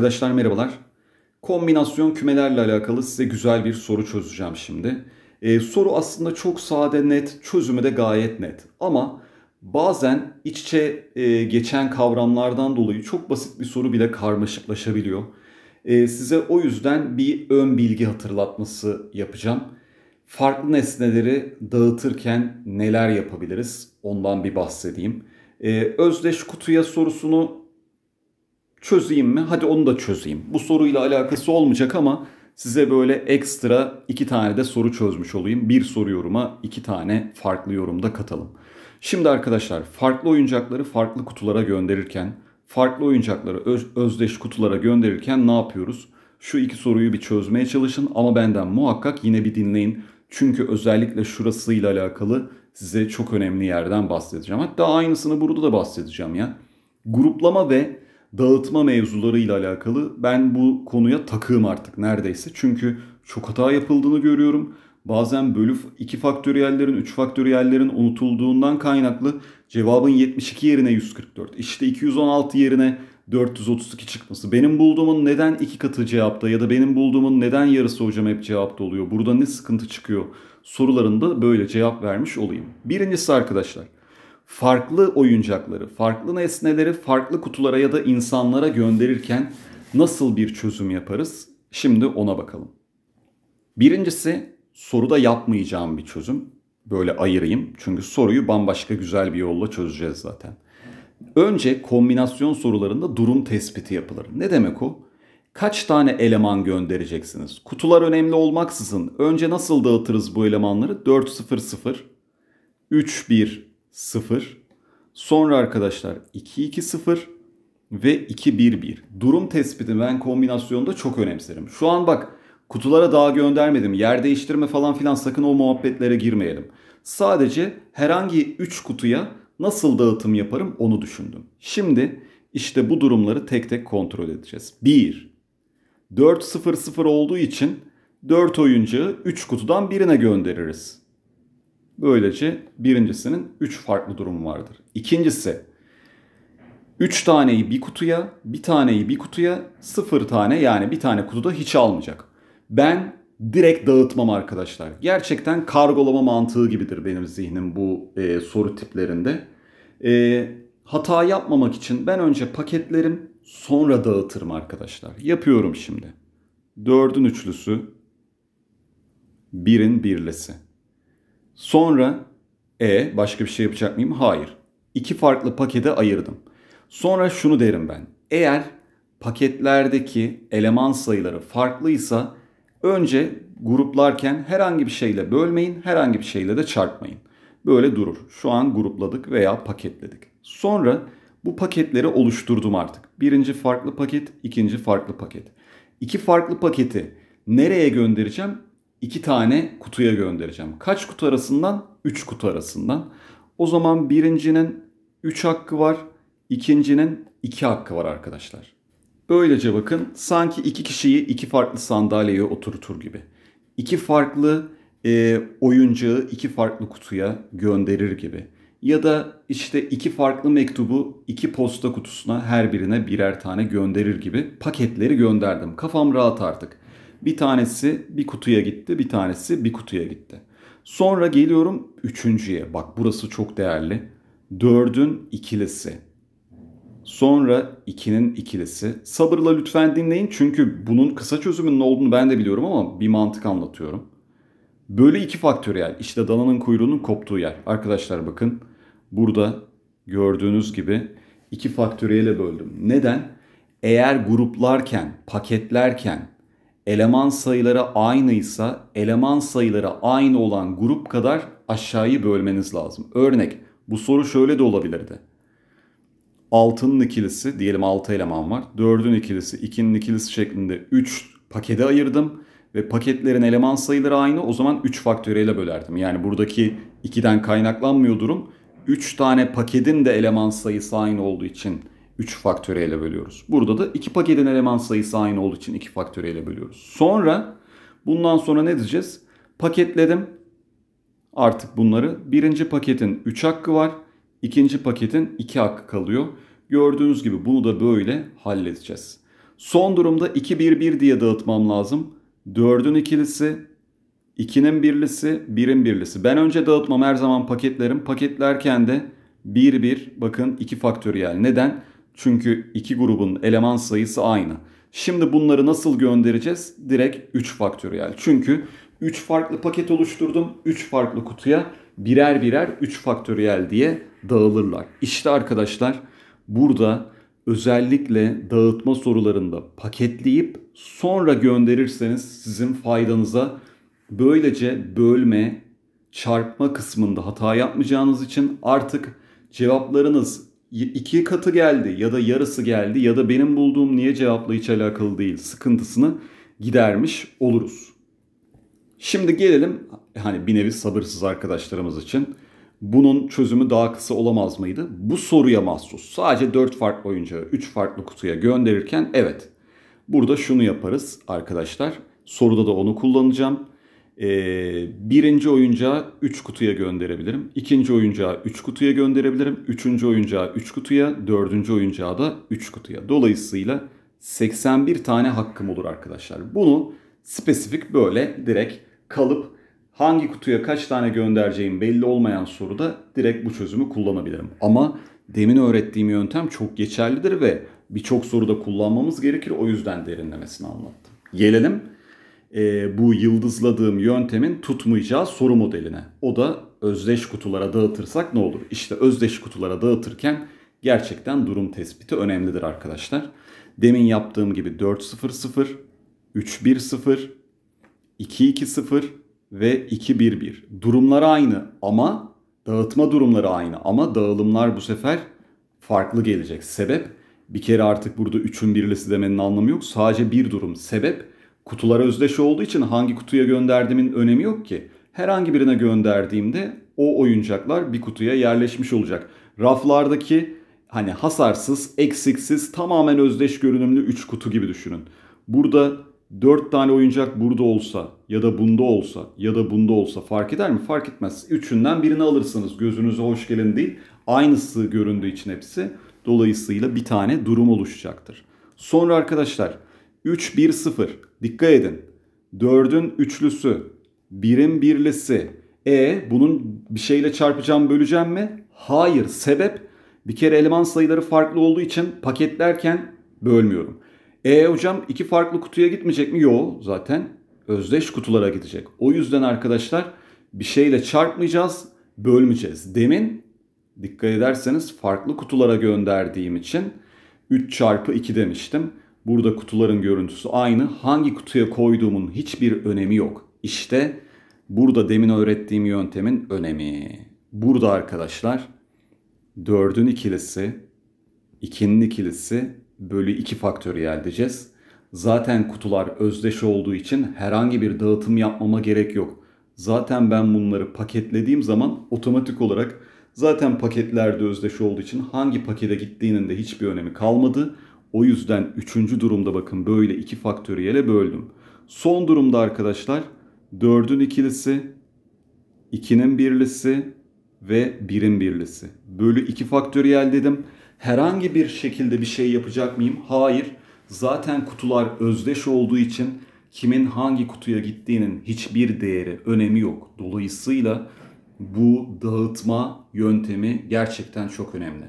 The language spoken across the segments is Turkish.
Arkadaşlar merhabalar. Kombinasyon kümelerle alakalı size güzel bir soru çözeceğim şimdi. Ee, soru aslında çok sade net, çözümü de gayet net. Ama bazen iç içe e, geçen kavramlardan dolayı çok basit bir soru bile karmaşıklaşabiliyor. Ee, size o yüzden bir ön bilgi hatırlatması yapacağım. Farklı nesneleri dağıtırken neler yapabiliriz ondan bir bahsedeyim. Ee, özdeş kutuya sorusunu çözeyim mi? Hadi onu da çözeyim. Bu soruyla alakası olmayacak ama size böyle ekstra iki tane de soru çözmüş olayım. Bir soru yoruma iki tane farklı yorumda katalım. Şimdi arkadaşlar farklı oyuncakları farklı kutulara gönderirken, farklı oyuncakları öz, özdeş kutulara gönderirken ne yapıyoruz? Şu iki soruyu bir çözmeye çalışın ama benden muhakkak yine bir dinleyin. Çünkü özellikle şurasıyla alakalı size çok önemli yerden bahsedeceğim. Hatta aynısını burada da bahsedeceğim ya. Gruplama ve dağıtma mevzularıyla alakalı ben bu konuya takığım artık neredeyse. Çünkü çok hata yapıldığını görüyorum. Bazen bölü 2 faktöriyellerin, 3 faktöriyellerin unutulduğundan kaynaklı cevabın 72 yerine 144, işte 216 yerine 432 çıkması. Benim bulduğumun neden iki katı cevapta ya da benim bulduğumun neden yarısı hocam hep cevapta oluyor? Burada ne sıkıntı çıkıyor? Sorularında böyle cevap vermiş olayım. Birincisi arkadaşlar farklı oyuncakları, farklı nesneleri farklı kutulara ya da insanlara gönderirken nasıl bir çözüm yaparız? Şimdi ona bakalım. Birincisi soruda yapmayacağım bir çözüm. Böyle ayırayım. Çünkü soruyu bambaşka güzel bir yolla çözeceğiz zaten. Önce kombinasyon sorularında durum tespiti yapılır. Ne demek o? Kaç tane eleman göndereceksiniz? Kutular önemli olmaksızın önce nasıl dağıtırız bu elemanları? 4-0-0, 3-1, 0. Sonra arkadaşlar 2 2 0 ve 2 1 1. Durum tespiti ben kombinasyonda çok önemserim. Şu an bak kutulara daha göndermedim. Yer değiştirme falan filan sakın o muhabbetlere girmeyelim. Sadece herhangi 3 kutuya nasıl dağıtım yaparım onu düşündüm. Şimdi işte bu durumları tek tek kontrol edeceğiz. 1. 4-0-0 olduğu için 4 oyuncağı 3 kutudan birine göndeririz. Böylece birincisinin 3 farklı durumu vardır. İkincisi 3 taneyi bir kutuya, bir taneyi bir kutuya, 0 tane yani bir tane kutuda hiç almayacak. Ben direkt dağıtmam arkadaşlar. Gerçekten kargolama mantığı gibidir benim zihnim bu e, soru tiplerinde. E, hata yapmamak için ben önce paketlerim sonra dağıtırım arkadaşlar. Yapıyorum şimdi. 4'ün üçlüsü, 1'in birlisi. Sonra e başka bir şey yapacak mıyım? Hayır. İki farklı pakete ayırdım. Sonra şunu derim ben. Eğer paketlerdeki eleman sayıları farklıysa önce gruplarken herhangi bir şeyle bölmeyin, herhangi bir şeyle de çarpmayın. Böyle durur. Şu an grupladık veya paketledik. Sonra bu paketleri oluşturdum artık. Birinci farklı paket, ikinci farklı paket. İki farklı paketi nereye göndereceğim iki tane kutuya göndereceğim. Kaç kutu arasından? 3 kutu arasından. O zaman birincinin 3 hakkı var. ikincinin 2 iki hakkı var arkadaşlar. Böylece bakın sanki iki kişiyi iki farklı sandalyeye oturtur gibi. İki farklı e, oyuncağı iki farklı kutuya gönderir gibi. Ya da işte iki farklı mektubu iki posta kutusuna her birine birer tane gönderir gibi paketleri gönderdim. Kafam rahat artık. Bir tanesi bir kutuya gitti, bir tanesi bir kutuya gitti. Sonra geliyorum üçüncüye. Bak burası çok değerli. Dördün ikilisi. Sonra ikinin ikilisi. Sabırla lütfen dinleyin çünkü bunun kısa çözümünün ne olduğunu ben de biliyorum ama bir mantık anlatıyorum. Böyle iki faktöriyel İşte dananın kuyruğunun koptuğu yer. Arkadaşlar bakın burada gördüğünüz gibi iki faktöriyele böldüm. Neden? Eğer gruplarken, paketlerken eleman sayıları aynıysa eleman sayıları aynı olan grup kadar aşağıyı bölmeniz lazım. Örnek bu soru şöyle de olabilirdi. 6'nın ikilisi diyelim 6 eleman var. 4'ün ikilisi 2'nin ikilisi şeklinde 3 pakete ayırdım. Ve paketlerin eleman sayıları aynı o zaman 3 faktöriyle bölerdim. Yani buradaki 2'den kaynaklanmıyor durum. 3 tane paketin de eleman sayısı aynı olduğu için 3 faktöriyele bölüyoruz. Burada da 2 paketin eleman sayısı aynı olduğu için 2 faktöriyele bölüyoruz. Sonra bundan sonra ne diyeceğiz? Paketledim artık bunları. Birinci paketin 3 hakkı var. ikinci paketin 2 hakkı kalıyor. Gördüğünüz gibi bunu da böyle halledeceğiz. Son durumda 2-1-1 diye dağıtmam lazım. 4'ün ikilisi, 2'nin birlisi, 1'in birlisi. Ben önce dağıtmam her zaman paketlerim. Paketlerken de 1-1 bakın 2 faktöriyel. Neden? Çünkü iki grubun eleman sayısı aynı. Şimdi bunları nasıl göndereceğiz? Direkt 3 faktöriyel. Çünkü 3 farklı paket oluşturdum. 3 farklı kutuya birer birer 3 faktöriyel diye dağılırlar. İşte arkadaşlar burada özellikle dağıtma sorularında paketleyip sonra gönderirseniz sizin faydanıza böylece bölme, çarpma kısmında hata yapmayacağınız için artık cevaplarınız iki katı geldi ya da yarısı geldi ya da benim bulduğum niye cevapla hiç alakalı değil sıkıntısını gidermiş oluruz. Şimdi gelelim hani bir nevi sabırsız arkadaşlarımız için. Bunun çözümü daha kısa olamaz mıydı? Bu soruya mahsus. Sadece 4 farklı oyuncağı 3 farklı kutuya gönderirken evet. Burada şunu yaparız arkadaşlar. Soruda da onu kullanacağım. E, birinci oyuncağı 3 kutuya gönderebilirim. ikinci oyuncağı 3 kutuya gönderebilirim. Üçüncü oyuncağı 3 kutuya. Dördüncü oyuncağı da 3 kutuya. Dolayısıyla 81 tane hakkım olur arkadaşlar. Bunu spesifik böyle direkt kalıp hangi kutuya kaç tane göndereceğim belli olmayan soruda direkt bu çözümü kullanabilirim. Ama demin öğrettiğim yöntem çok geçerlidir ve birçok soruda kullanmamız gerekir. O yüzden derinlemesine anlattım. Gelelim e, bu yıldızladığım yöntemin tutmayacağı soru modeline. O da özdeş kutulara dağıtırsak ne olur? İşte özdeş kutulara dağıtırken gerçekten durum tespiti önemlidir arkadaşlar. Demin yaptığım gibi 400, 310, 220 ve 211. Durumlar aynı ama dağıtma durumları aynı ama dağılımlar bu sefer farklı gelecek. Sebep bir kere artık burada 3'ün birlisi demenin anlamı yok. Sadece bir durum. Sebep kutular özdeş olduğu için hangi kutuya gönderdiğimin önemi yok ki. Herhangi birine gönderdiğimde o oyuncaklar bir kutuya yerleşmiş olacak. Raflardaki hani hasarsız, eksiksiz, tamamen özdeş görünümlü 3 kutu gibi düşünün. Burada 4 tane oyuncak burada olsa ya da bunda olsa ya da bunda olsa fark eder mi? Fark etmez. Üçünden birini alırsınız. Gözünüze hoş gelin değil. Aynısı göründüğü için hepsi. Dolayısıyla bir tane durum oluşacaktır. Sonra arkadaşlar 3, 1, 0. Dikkat edin. 4'ün üçlüsü. 1'in birlisi. E bunun bir şeyle çarpacağım böleceğim mi? Hayır. Sebep bir kere eleman sayıları farklı olduğu için paketlerken bölmüyorum. E hocam iki farklı kutuya gitmeyecek mi? Yok zaten özdeş kutulara gidecek. O yüzden arkadaşlar bir şeyle çarpmayacağız, bölmeyeceğiz. Demin dikkat ederseniz farklı kutulara gönderdiğim için 3 çarpı 2 demiştim. Burada kutuların görüntüsü aynı. Hangi kutuya koyduğumun hiçbir önemi yok. İşte burada demin öğrettiğim yöntemin önemi. Burada arkadaşlar 4'ün ikilisi, 2'nin ikilisi bölü 2 faktöriyel diyeceğiz. Zaten kutular özdeş olduğu için herhangi bir dağıtım yapmama gerek yok. Zaten ben bunları paketlediğim zaman otomatik olarak zaten paketlerde özdeş olduğu için hangi pakete gittiğinin de hiçbir önemi kalmadı. O yüzden üçüncü durumda bakın böyle iki faktöriyele böldüm. Son durumda arkadaşlar 4'ün ikilisi, 2'nin birlisi ve 1'in birlisi. Bölü 2 faktöriyel dedim. Herhangi bir şekilde bir şey yapacak mıyım? Hayır. Zaten kutular özdeş olduğu için kimin hangi kutuya gittiğinin hiçbir değeri, önemi yok. Dolayısıyla bu dağıtma yöntemi gerçekten çok önemli.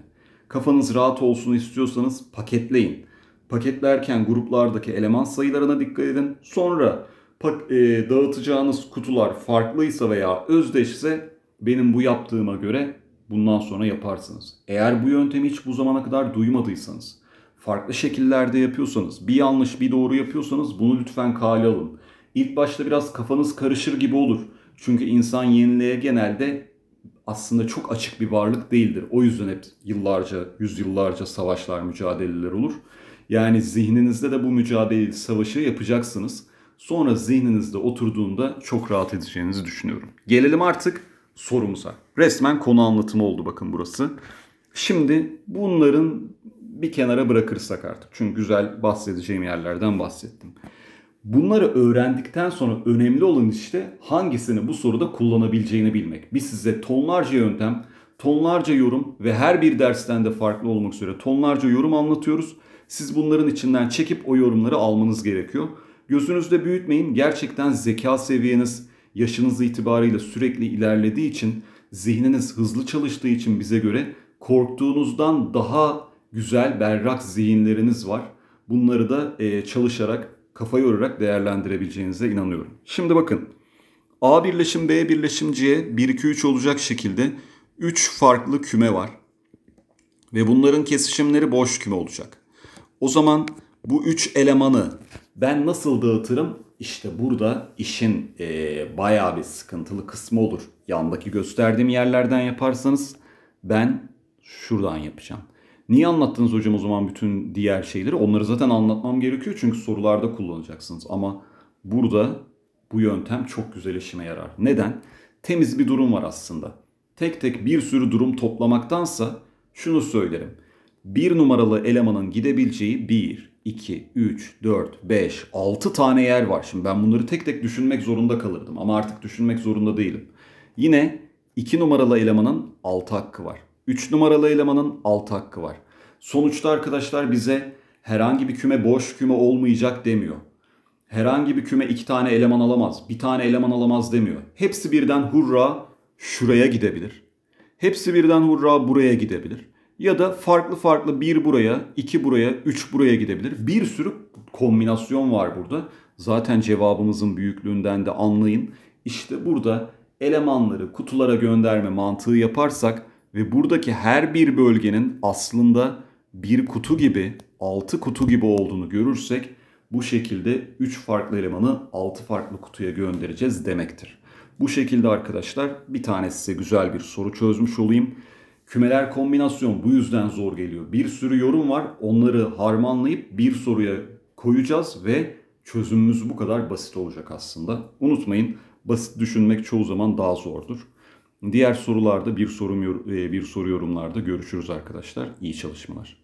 Kafanız rahat olsun istiyorsanız paketleyin. Paketlerken gruplardaki eleman sayılarına dikkat edin. Sonra pak, e, dağıtacağınız kutular farklıysa veya özdeşse benim bu yaptığıma göre bundan sonra yaparsınız. Eğer bu yöntemi hiç bu zamana kadar duymadıysanız, farklı şekillerde yapıyorsanız, bir yanlış bir doğru yapıyorsanız bunu lütfen kale alın. İlk başta biraz kafanız karışır gibi olur. Çünkü insan yeniliğe genelde aslında çok açık bir varlık değildir. O yüzden hep yıllarca, yüzyıllarca savaşlar, mücadeleler olur. Yani zihninizde de bu mücadeleyi, savaşı yapacaksınız. Sonra zihninizde oturduğunda çok rahat edeceğinizi düşünüyorum. Gelelim artık sorumuza. Resmen konu anlatımı oldu bakın burası. Şimdi bunların bir kenara bırakırsak artık. Çünkü güzel bahsedeceğim yerlerden bahsettim. Bunları öğrendikten sonra önemli olan işte hangisini bu soruda kullanabileceğini bilmek. Biz size tonlarca yöntem, tonlarca yorum ve her bir dersten de farklı olmak üzere tonlarca yorum anlatıyoruz. Siz bunların içinden çekip o yorumları almanız gerekiyor. Gözünüzde büyütmeyin. Gerçekten zeka seviyeniz yaşınız itibarıyla sürekli ilerlediği için, zihniniz hızlı çalıştığı için bize göre korktuğunuzdan daha güzel berrak zihinleriniz var. Bunları da çalışarak kafa yorarak değerlendirebileceğinize inanıyorum. Şimdi bakın A birleşim B birleşim C 1 2 3 olacak şekilde 3 farklı küme var. Ve bunların kesişimleri boş küme olacak. O zaman bu 3 elemanı ben nasıl dağıtırım? İşte burada işin e, bayağı bir sıkıntılı kısmı olur. Yandaki gösterdiğim yerlerden yaparsanız ben şuradan yapacağım. Niye anlattınız hocam o zaman bütün diğer şeyleri? Onları zaten anlatmam gerekiyor çünkü sorularda kullanacaksınız. Ama burada bu yöntem çok güzel işime yarar. Neden? Temiz bir durum var aslında. Tek tek bir sürü durum toplamaktansa şunu söylerim. Bir numaralı elemanın gidebileceği 1, 2, 3, 4, 5, 6 tane yer var. Şimdi ben bunları tek tek düşünmek zorunda kalırdım ama artık düşünmek zorunda değilim. Yine 2 numaralı elemanın 6 hakkı var. 3 numaralı elemanın 6 hakkı var. Sonuçta arkadaşlar bize herhangi bir küme boş küme olmayacak demiyor. Herhangi bir küme 2 tane eleman alamaz, bir tane eleman alamaz demiyor. Hepsi birden hurra şuraya gidebilir. Hepsi birden hurra buraya gidebilir. Ya da farklı farklı bir buraya, iki buraya, üç buraya gidebilir. Bir sürü kombinasyon var burada. Zaten cevabımızın büyüklüğünden de anlayın. İşte burada elemanları kutulara gönderme mantığı yaparsak ve buradaki her bir bölgenin aslında bir kutu gibi, altı kutu gibi olduğunu görürsek bu şekilde 3 farklı elemanı 6 farklı kutuya göndereceğiz demektir. Bu şekilde arkadaşlar bir tane size güzel bir soru çözmüş olayım. Kümeler kombinasyon bu yüzden zor geliyor. Bir sürü yorum var. Onları harmanlayıp bir soruya koyacağız ve çözümümüz bu kadar basit olacak aslında. Unutmayın basit düşünmek çoğu zaman daha zordur. Diğer sorularda bir soru e, bir soru yorumlarda görüşürüz arkadaşlar. İyi çalışmalar.